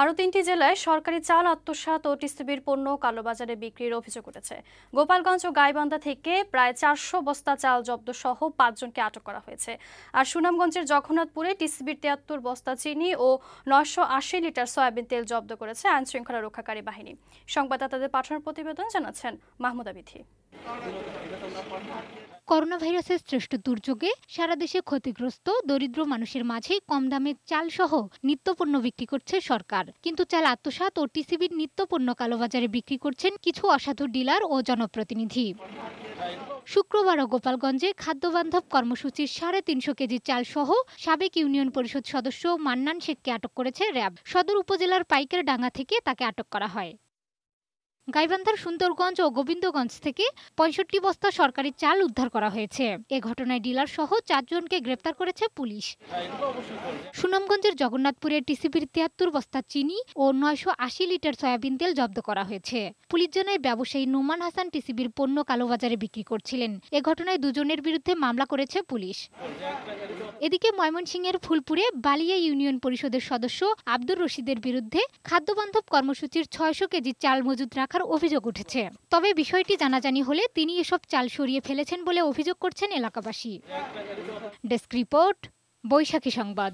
আরও তিনটি জেলায় সরকারি চাল আত্মসাত ও টিসিবির পণ্য কালোবাজারে বিক্রির অভিযোগ উঠেছে গোপালগঞ্জ ও গাইবান্ধা থেকে প্রায় চারশো বস্তা চাল জব্দ সহ পাঁচজনকে আটক করা হয়েছে আর সুনামগঞ্জের জগন্নাথপুরে টিসিবির তিয়াত্তর বস্তা চিনি ও নয়শো আশি লিটার সয়াবিন তেল জব্দ করেছে আইন শৃঙ্খলা রক্ষাকারী বাহিনী সংবাদদাতাদের পাঠানোর প্রতিবেদন জানাচ্ছেন মাহমুদা বিধি করোনা ভাইরাসের শ্রেষ্ঠ দুর্যোগে সারা দেশে ক্ষতিগ্রস্ত দরিদ্র মানুষের মাঝে কম দামে চাল সহ নিত্যপণ্য বিক্রি করছে সরকার কিন্তু চাল আত্মসাত ও টিসিবির নিত্যপণ্য কালোবাজারে বিক্রি করছেন কিছু অসাধু ডিলার ও জনপ্রতিনিধি শুক্রবারও গোপালগঞ্জে খাদ্যবান্ধব কর্মসূচির সাড়ে তিনশো কেজি চাল সহ সাবেক ইউনিয়ন পরিষদ সদস্য মান্নান শেখকে আটক করেছে র্যাব সদর উপজেলার পাইকের ডাঙ্গা থেকে তাকে আটক করা হয় গাইবান্ধার সুন্দরগঞ্জ ও গোবিন্দগঞ্জ থেকে পঁয়ষট্টি বস্তা সরকারি চাল উদ্ধার করা হয়েছে এ ঘটনায় ডিলার সহ চারজনকে গ্রেপ্তার করেছে পুলিশ সুনামগঞ্জের জগন্নাথপুরে টিসিবির তিয়াত্তর বস্তা চিনি ও নয়শো আশি লিটার সয়াবিন তেল জব্দ করা হয়েছে পুলিশ জানায় ব্যবসায়ী নোমান হাসান টিসিবির পণ্য কালোবাজারে বিক্রি করছিলেন এ ঘটনায় দুজনের বিরুদ্ধে মামলা করেছে পুলিশ এদিকে ময়মনসিংহের ফুলপুরে বালিয়া ইউনিয়ন পরিষদের সদস্য আব্দুর রশিদের বিরুদ্ধে খাদ্যবান্ধব কর্মসূচির ছয়শো কেজি চাল মজুদ রাখার অভিযোগ উঠেছে তবে বিষয়টি জানাজানি হলে তিনি এসব চাল সরিয়ে ফেলেছেন বলে অভিযোগ করছেন এলাকাবাসী ডেস্ক রিপোর্ট বৈশাখী সংবাদ